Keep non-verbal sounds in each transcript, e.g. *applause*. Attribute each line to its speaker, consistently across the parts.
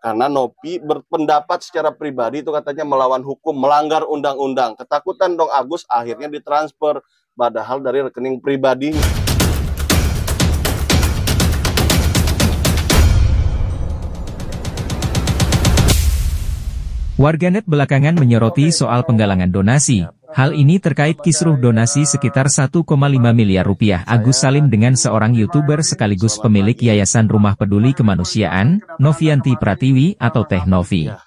Speaker 1: karena Nopi berpendapat secara pribadi itu katanya melawan hukum, melanggar undang-undang. Ketakutan dong Agus akhirnya ditransfer padahal dari rekening pribadinya.
Speaker 2: Warganet belakangan menyoroti soal penggalangan donasi. Iya, Hal ini terkait kisruh donasi sekitar 1,5 miliar rupiah Agus Salim dengan seorang YouTuber sekaligus pemilik Yayasan Rumah Peduli Kemanusiaan, Novianti Pratiwi atau Teh Novi. Ya,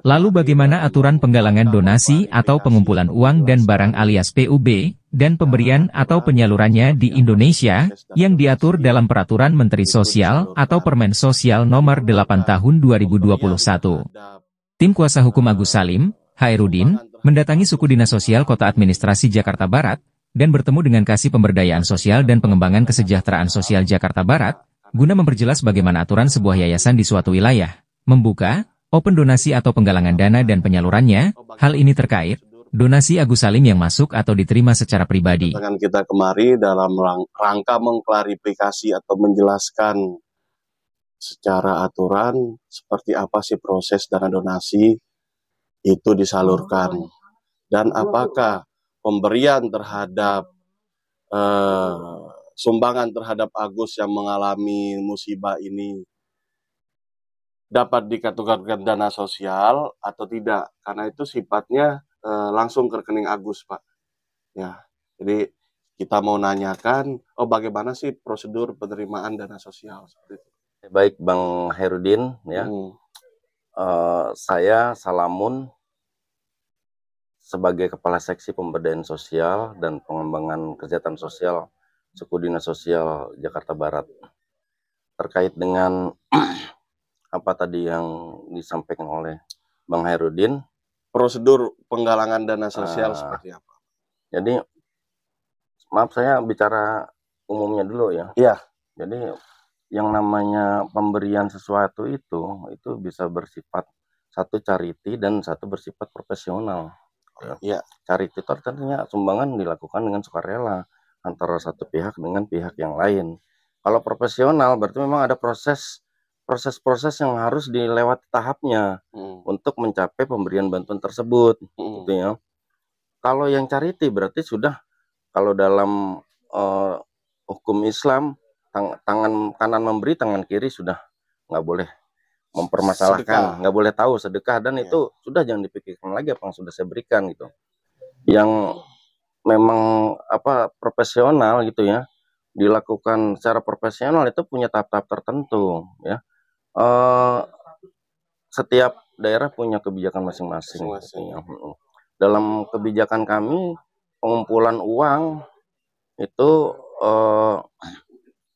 Speaker 2: Lalu bagaimana aturan penggalangan donasi atau pengumpulan uang dan barang alias PUB, dan pemberian atau penyalurannya di Indonesia, yang diatur dalam Peraturan Menteri Sosial atau Permen Sosial Nomor 8 Tahun 2021. Tim kuasa hukum Agus Salim, Hairudin, mendatangi suku dinas sosial Kota Administrasi Jakarta Barat, dan bertemu dengan Kasih Pemberdayaan Sosial dan Pengembangan Kesejahteraan Sosial Jakarta Barat, guna memperjelas bagaimana aturan sebuah yayasan di suatu wilayah, membuka, open donasi atau penggalangan dana dan penyalurannya, hal ini terkait, donasi Agus Salim yang masuk atau diterima secara pribadi. Dengan
Speaker 1: kita kemari dalam rangka mengklarifikasi atau menjelaskan secara aturan seperti apa sih proses dana donasi itu disalurkan dan apakah pemberian terhadap eh, sumbangan terhadap Agus yang mengalami musibah ini dapat dikategorikan dana sosial atau tidak karena itu sifatnya eh, langsung ke rekening Agus Pak ya jadi kita mau nanyakan oh bagaimana sih prosedur penerimaan dana sosial seperti itu
Speaker 3: Baik, Bang Herudin, ya. Hmm. Uh, saya Salamun sebagai Kepala Seksi Pemberdayaan Sosial dan Pengembangan Kesehatan Sosial Suku Dinas Sosial Jakarta Barat. Terkait dengan *clears throat* apa tadi yang disampaikan oleh Bang Herudin prosedur penggalangan dana sosial uh, seperti apa? Jadi maaf saya bicara umumnya dulu ya. Iya. Jadi yang namanya pemberian sesuatu itu itu bisa bersifat satu charity dan satu bersifat profesional. Iya. ya. Charity itu artinya sumbangan dilakukan dengan sukarela antara satu pihak dengan pihak yang lain. Kalau profesional berarti memang ada proses proses-proses yang harus dilewati tahapnya hmm. untuk mencapai pemberian bantuan tersebut, hmm. gitu ya. Kalau yang charity berarti sudah kalau dalam uh, hukum Islam tang tangan kanan memberi tangan kiri sudah nggak boleh mempermasalahkan nggak boleh tahu sedekah dan yeah. itu sudah jangan dipikirkan lagi apa yang sudah saya berikan gitu yang memang apa profesional gitu ya dilakukan secara profesional itu punya tahap-tahap tertentu ya e, setiap daerah punya kebijakan masing-masing gitu ya. dalam kebijakan kami pengumpulan uang itu eh,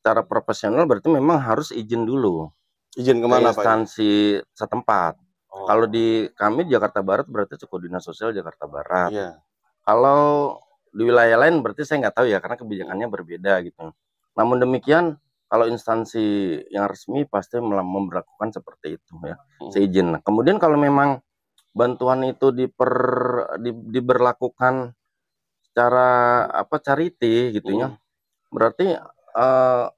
Speaker 3: secara profesional berarti memang harus izin dulu. Izin kemana Pak? instansi setempat. Oh. Kalau di kami Jakarta Barat berarti cukup dinas sosial Jakarta Barat. Iya. Kalau di wilayah lain berarti saya nggak tahu ya karena kebijakannya berbeda gitu. Namun demikian kalau instansi yang resmi pasti memperlakukan seperti itu ya. Hmm. Seizin. Kemudian kalau memang bantuan itu diper di, diberlakukan secara apa charity gitu ya, hmm. Berarti uh,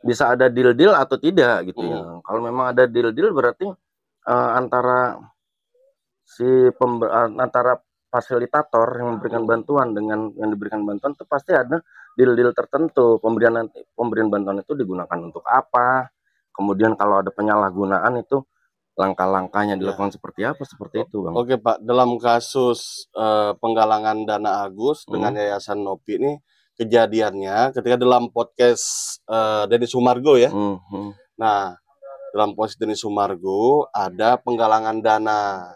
Speaker 3: bisa ada deal deal atau tidak gitu ya. hmm. ya kalau memang ada deal deal berarti uh, antara si pember, eh, antara fasilitator yang memberikan bantuan dengan yang diberikan bantuan itu pasti ada deal-deal tertentu pemberian nanti pemberian bantuan itu digunakan untuk apa kemudian kalau ada penyalahgunaan itu langkah-langkahnya ya. dilakukan ya. seperti apa seperti itu bang oke pak dalam kasus
Speaker 1: uh, penggalangan dana Agus hmm. dengan yayasan Nopi ini kejadiannya ketika dalam podcast uh, Denny Sumargo ya. Mm -hmm. Nah, dalam podcast Denny Sumargo ada penggalangan dana.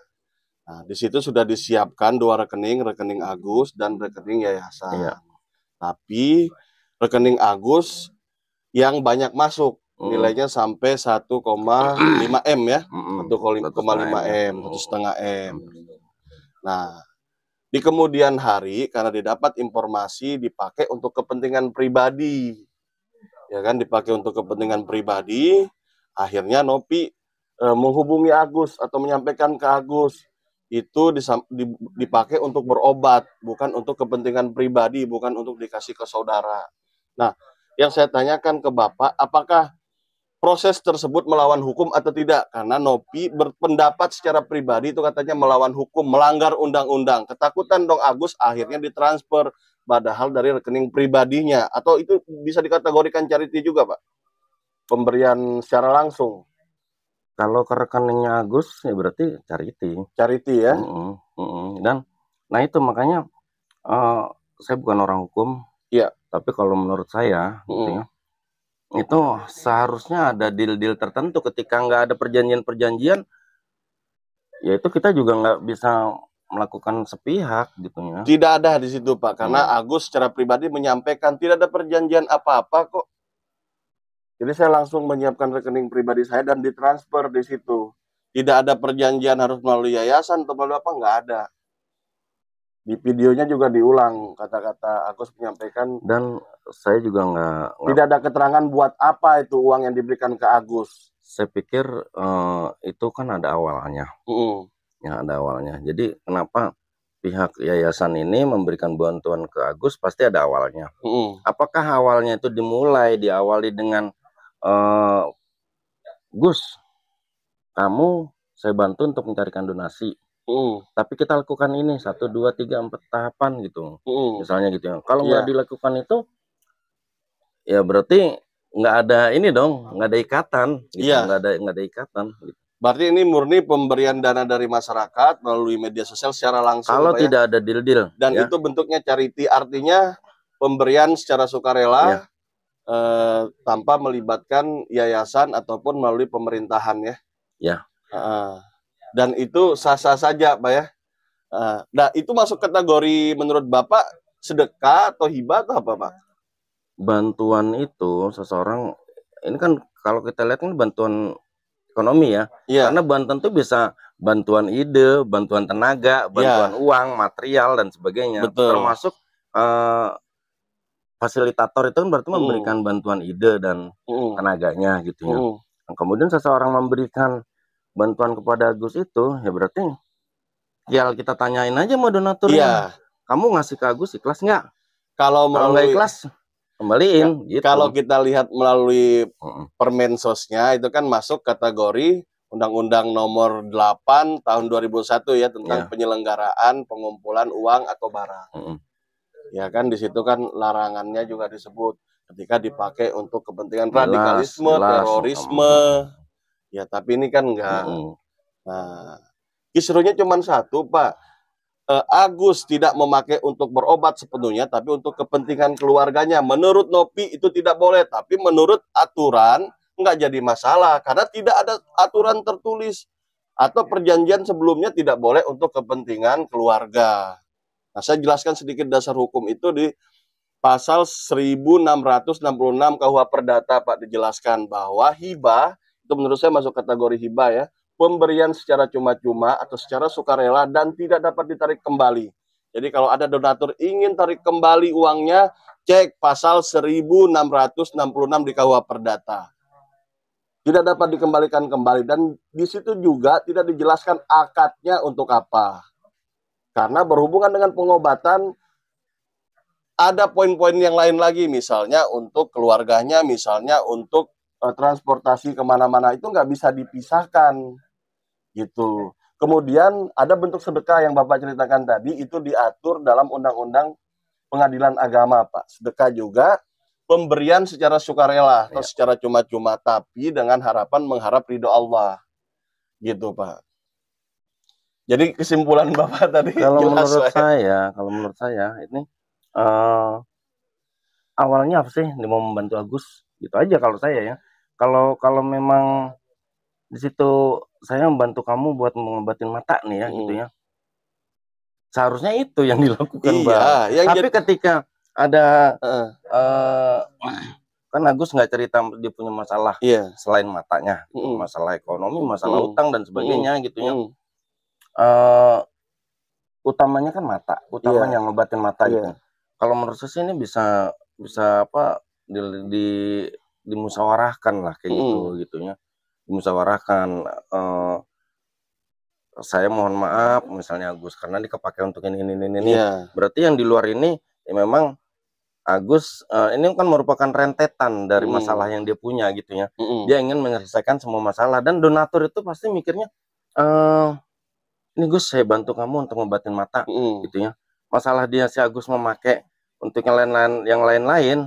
Speaker 1: Nah, di situ sudah disiapkan dua rekening, rekening Agus dan rekening yayasan. Iya. Tapi rekening Agus yang banyak masuk mm. nilainya sampai 1,5 m ya, mm -mm. 1,5 m, satu 1,5 m. Nah, di kemudian hari karena didapat informasi dipakai untuk kepentingan pribadi. Ya kan dipakai untuk kepentingan pribadi, akhirnya Nopi e, menghubungi Agus atau menyampaikan ke Agus itu dipakai untuk berobat, bukan untuk kepentingan pribadi, bukan untuk dikasih ke saudara. Nah, yang saya tanyakan ke Bapak, apakah proses tersebut melawan hukum atau tidak karena Nopi berpendapat secara pribadi itu katanya melawan hukum melanggar undang-undang ketakutan dong Agus akhirnya ditransfer padahal dari rekening pribadinya atau itu bisa dikategorikan charity juga Pak pemberian secara langsung
Speaker 3: kalau ke rekeningnya Agus ya berarti charity charity ya mm -mm, mm -mm. dan nah itu makanya uh, saya bukan orang hukum iya tapi kalau menurut saya mm -mm. Gitu Oh. Itu seharusnya ada deal-deal tertentu ketika nggak ada perjanjian-perjanjian, ya itu kita juga nggak bisa melakukan sepihak gitu ya. Tidak ada di situ Pak, karena hmm.
Speaker 1: Agus secara pribadi menyampaikan tidak ada perjanjian apa-apa kok. Jadi saya langsung menyiapkan rekening pribadi saya dan ditransfer di situ. Tidak ada perjanjian harus melalui yayasan atau melalui apa nggak ada di videonya juga diulang kata-kata Agus menyampaikan
Speaker 3: dan saya juga nggak tidak
Speaker 1: ada keterangan buat apa itu uang yang diberikan ke Agus.
Speaker 3: Saya pikir uh, itu kan ada awalnya, mm. ya ada awalnya. Jadi kenapa pihak yayasan ini memberikan bantuan ke Agus pasti ada awalnya. Mm. Apakah awalnya itu dimulai diawali dengan uh, Gus, kamu saya bantu untuk mencarikan donasi Uh. Tapi kita lakukan ini satu dua tiga empat tahapan gitu, uh. misalnya gitu. Ya. Kalau nggak iya. dilakukan itu, ya berarti nggak ada ini dong, nggak ada ikatan, gitu. yeah. nggak ada nggak ada ikatan. Gitu.
Speaker 1: Berarti ini murni pemberian dana dari masyarakat melalui media sosial secara langsung. Kalau ya? tidak ada
Speaker 3: deal deal. Dan yeah. itu
Speaker 1: bentuknya charity, artinya pemberian secara sukarela. yeah. Eh, tanpa melibatkan yayasan ataupun melalui pemerintahan ya. Ya. Uh, dan itu sah-sah saja Pak ya. Eh, nah, itu masuk kategori menurut Bapak sedekah atau hibah atau apa Pak?
Speaker 3: Bantuan itu seseorang ini kan kalau kita lihat ini kan bantuan ekonomi ya. ya. Karena bantuan itu bisa bantuan ide, bantuan tenaga, iya. bantuan ya. uang, material dan sebagainya. Betul. Termasuk uh, fasilitator itu kan berarti mm. memberikan bantuan ide dan mm. tenaganya gitu ya. Mm. Nah, kemudian seseorang memberikan bantuan kepada Gus itu ya berarti ya kita tanyain aja mau donaturnya. ya Kamu ngasih ke Agus ikhlas nggak? Kalau melalui... nggak ikhlas kembaliin.
Speaker 1: Ya, gitu. Kalau kita lihat melalui permensosnya itu kan masuk kategori Undang-Undang Nomor 8 Tahun 2001 ya tentang ya. penyelenggaraan pengumpulan uang atau barang. -hmm. Ya kan di situ kan larangannya juga disebut ketika dipakai untuk kepentingan jelas, radikalisme, jelas. terorisme. Mm Ya, tapi ini kan enggak. Hmm. Nah, kisruhnya cuma satu, Pak. eh, Agus tidak memakai untuk berobat sepenuhnya, tapi untuk kepentingan keluarganya. Menurut Nopi itu tidak boleh, tapi menurut aturan nggak jadi masalah karena tidak ada aturan tertulis atau perjanjian sebelumnya tidak boleh untuk kepentingan keluarga. Nah, saya jelaskan sedikit dasar hukum itu di pasal 1666 KUH Perdata Pak dijelaskan bahwa hibah itu menurut saya masuk kategori hibah ya pemberian secara cuma-cuma atau secara sukarela dan tidak dapat ditarik kembali. Jadi kalau ada donatur ingin tarik kembali uangnya, cek pasal 1666 di KUH Perdata. Tidak dapat dikembalikan kembali dan di situ juga tidak dijelaskan akadnya untuk apa. Karena berhubungan dengan pengobatan ada poin-poin yang lain lagi misalnya untuk keluarganya, misalnya untuk Eh, transportasi kemana-mana itu nggak bisa dipisahkan gitu. Kemudian ada bentuk sedekah yang Bapak ceritakan tadi itu diatur dalam undang-undang pengadilan agama Pak. Sedekah juga pemberian secara sukarela atau ya. secara cuma-cuma tapi dengan harapan mengharap ridho Allah
Speaker 3: gitu Pak. Jadi
Speaker 1: kesimpulan *laughs* Bapak tadi kalau jelas, menurut saya,
Speaker 3: saya kalau menurut saya ini uh, awalnya apa sih ini mau membantu Agus gitu aja kalau saya ya. Kalau kalau memang di situ saya membantu kamu buat mengobatin mata nih ya gitu hmm. gitu ya. Seharusnya itu yang dilakukan, iya, Bang. Ya Tapi jadi... ketika ada uh. Uh, kan Agus nggak cerita dia punya masalah yeah. selain matanya, mm. masalah ekonomi, masalah mm. utang dan sebagainya mm. gitu ya. Mm. Uh, utamanya kan mata, utamanya yeah. ngobatin mata yeah. gitu. Iya. Kalau menurut saya ini bisa bisa apa di, di dimusyawarahkan lah kayak gitu mm. gitunya dimusyawarahkan uh, saya mohon maaf misalnya Agus karena ini kepake untuk ini ini ini yeah. berarti yang di luar ini ya memang Agus uh, ini kan merupakan rentetan dari hmm. masalah yang dia punya gitu ya -hmm. dia ingin menyelesaikan semua masalah dan donatur itu pasti mikirnya uh, ini Gus saya bantu kamu untuk ngobatin mata hmm. gitu ya masalah dia si Agus memakai untuk yang lain-lain yang lain-lain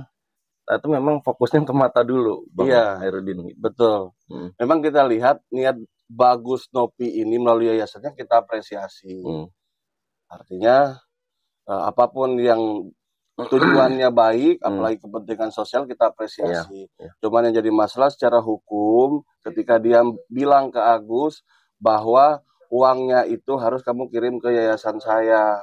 Speaker 3: itu memang fokusnya ke mata dulu Bang iya, Herudin. betul hmm. memang kita lihat niat
Speaker 1: bagus Nopi ini melalui yayasannya kita apresiasi hmm. artinya eh, apapun yang tujuannya *clears throat* baik hmm. apalagi kepentingan sosial kita apresiasi Cuma iya, iya. cuman yang jadi masalah secara hukum ketika dia bilang ke Agus bahwa uangnya itu harus kamu kirim ke yayasan saya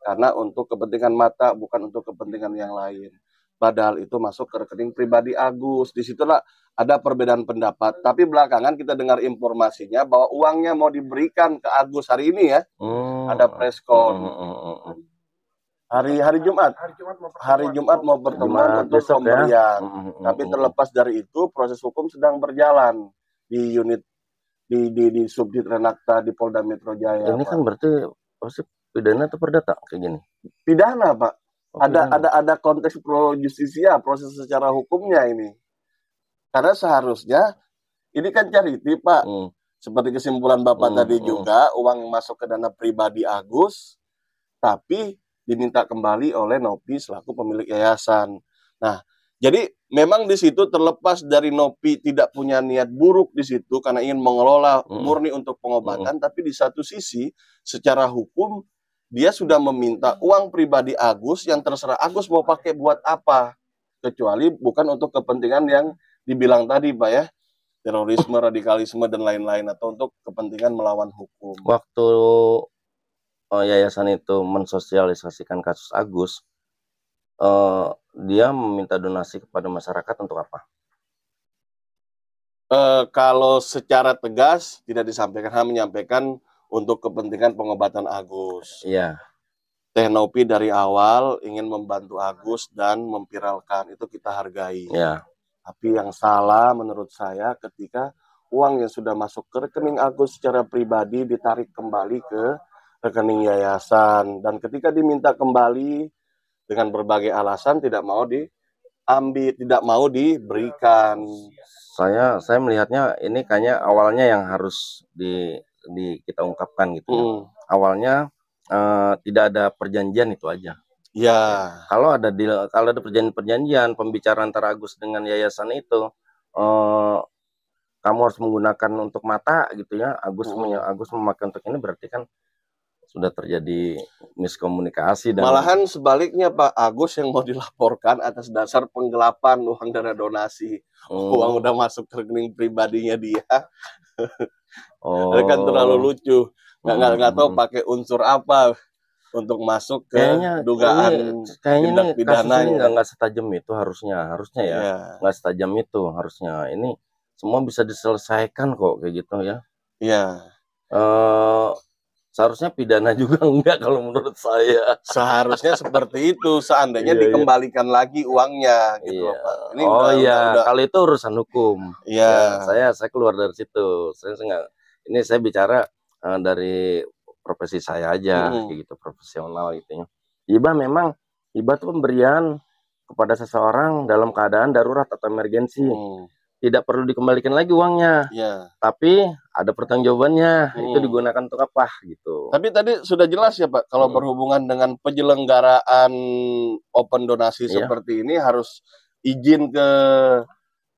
Speaker 1: karena untuk kepentingan mata bukan untuk kepentingan yang lain padahal itu masuk ke rekening pribadi Agus. Disitulah ada perbedaan pendapat. Tapi belakangan kita dengar informasinya bahwa uangnya mau diberikan ke Agus hari ini ya. Hmm. Ada preskon. Hmm, hmm, hmm, hmm. Hari hari Jumat. Hari Jumat mau pertemuan untuk ya. pemberian. Ya. Tapi terlepas dari itu proses hukum sedang berjalan di unit di di di subdit Renakta di Polda Metro Jaya. Ini kan
Speaker 3: berarti pidana atau perdata kayak gini?
Speaker 1: Pidana, Pak ada ada ada konteks pro justisia proses secara hukumnya ini. Karena seharusnya ini kan charity Pak. Hmm. Seperti kesimpulan Bapak hmm, tadi hmm. juga uang masuk ke dana pribadi Agus tapi diminta kembali oleh Nopi selaku pemilik yayasan. Nah, jadi memang di situ terlepas dari Nopi tidak punya niat buruk di situ karena ingin mengelola hmm. murni untuk pengobatan, hmm. tapi di satu sisi secara hukum dia sudah meminta uang pribadi Agus yang terserah Agus mau pakai buat apa kecuali bukan untuk kepentingan yang dibilang tadi Pak ya terorisme radikalisme dan lain-lain atau untuk kepentingan melawan hukum
Speaker 3: waktu oh, yayasan itu mensosialisasikan kasus Agus eh, dia meminta donasi kepada masyarakat untuk apa
Speaker 1: uh, kalau secara tegas tidak disampaikan hanya menyampaikan untuk kepentingan pengobatan Agus. Iya. Teh Nopi dari awal ingin membantu Agus dan memviralkan itu kita hargai. Iya. Tapi yang salah menurut saya ketika uang yang sudah masuk ke rekening Agus secara pribadi ditarik kembali ke rekening yayasan dan ketika diminta kembali dengan berbagai alasan tidak mau diambil, tidak mau diberikan.
Speaker 3: Saya saya melihatnya ini kayaknya awalnya yang harus di di kita ungkapkan gitu. Ya. Hmm. Awalnya uh, tidak ada perjanjian itu aja. Ya. Kalau ada di kalau ada perjanjian-perjanjian pembicaraan antara Agus dengan yayasan itu uh, kamu harus menggunakan untuk mata gitu ya. Agus hmm. Agus memakai untuk ini berarti kan sudah terjadi miskomunikasi dan malahan
Speaker 1: sebaliknya Pak Agus yang mau dilaporkan atas dasar penggelapan uang dana donasi. Hmm. Uang udah masuk ke rekening pribadinya dia. *laughs* Oh. Mereka terlalu lucu. Nggak nggak nggak tahu hmm. pakai unsur apa untuk masuk
Speaker 3: ke kayaknya, dugaan kayaknya tindak pidana ini nggak nggak setajam itu harusnya harusnya ya iya. nggak yeah. setajam itu harusnya ini semua bisa diselesaikan kok kayak gitu ya. Iya. Yeah. Uh, seharusnya pidana juga *laughs* enggak kalau menurut saya.
Speaker 1: Seharusnya seperti itu seandainya iya, iya. dikembalikan iya. lagi uangnya
Speaker 3: gitu iya. Pak. Ini oh iya, udah... kalau itu urusan hukum. Iya. Ya, saya saya keluar dari situ. Saya enggak ini saya bicara uh, dari profesi saya aja hmm. kayak gitu profesional gitu ya. Iba memang iba tuh pemberian kepada seseorang dalam keadaan darurat atau emergensi. Hmm tidak perlu dikembalikan lagi uangnya. Ya. Tapi ada pertanggungjawabannya hmm. itu digunakan untuk apa gitu. Tapi tadi sudah jelas ya Pak kalau hmm. berhubungan dengan
Speaker 1: penyelenggaraan open donasi ya. seperti ini harus izin ke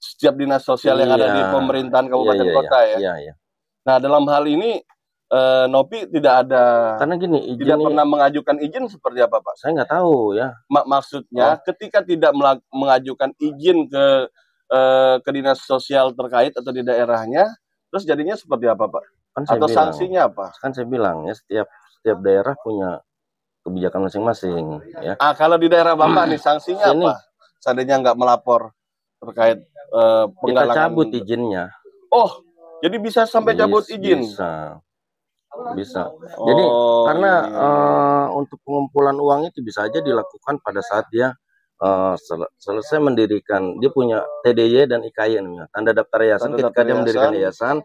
Speaker 1: setiap dinas sosial yang ada di iya. pemerintahan iya, kabupaten ya, ya, kota ya. Ya, ya. Nah, dalam hal ini eh, Nopi tidak ada karena gini izin tidak ini, pernah mengajukan izin
Speaker 3: seperti apa Pak? Saya nggak tahu ya.
Speaker 1: Mak maksudnya oh. ketika tidak mengajukan izin ke eh, ke dinas sosial terkait atau di daerahnya, terus jadinya seperti apa
Speaker 3: Pak? Kan atau bilang, sanksinya apa? Kan saya bilang ya setiap setiap daerah punya kebijakan masing-masing ya.
Speaker 1: Ah kalau di daerah Bapak nih sanksinya Sini. apa?
Speaker 3: Seandainya nggak melapor terkait uh, penggalangan. Kita cabut izinnya.
Speaker 1: Oh, jadi bisa sampai cabut izin?
Speaker 3: Bisa bisa. Oh, jadi karena uh, untuk pengumpulan uang itu bisa aja dilakukan pada saat dia Eh, sel selesai mendirikan dia punya TDY dan IKY namanya tanda daftar yayasan tanda ketika daftar dia mendirikan yayasan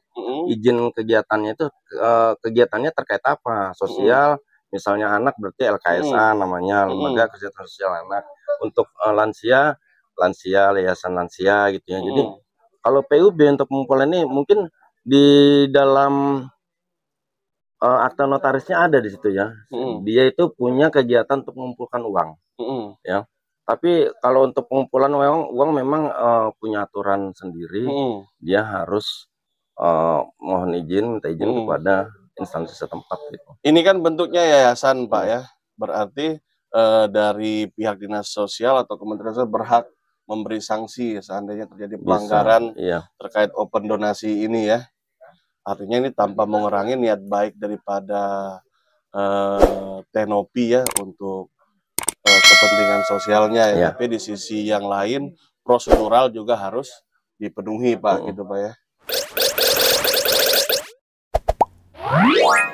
Speaker 3: izin kegiatannya itu uh, kegiatannya terkait apa sosial hmm misalnya anak berarti LKSA mm-hmm. namanya lembaga mm-hmm. kesehatan sosial anak untuk uh, lansia lansia yayasan lansia gitu ya hmm jadi kalau PUB untuk pengumpulan ini mungkin di dalam uh, akta notarisnya ada di situ ya mm dia itu punya kegiatan untuk mengumpulkan uang mm ya tapi kalau untuk pengumpulan uang uang memang uh, punya aturan sendiri hmm. dia harus uh, mohon izin minta izin hmm. kepada instansi setempat gitu
Speaker 1: ini kan bentuknya yayasan pak hmm. ya berarti uh, dari pihak dinas sosial atau kementerian sosial berhak memberi sanksi seandainya terjadi pelanggaran Bisa, iya. terkait open donasi ini ya artinya ini tanpa mengurangi niat baik daripada uh, Tenopi ya untuk kepentingan sosialnya ya, ya. tapi di sisi yang lain prosedural juga harus dipenuhi Pak gitu Pak
Speaker 2: ya.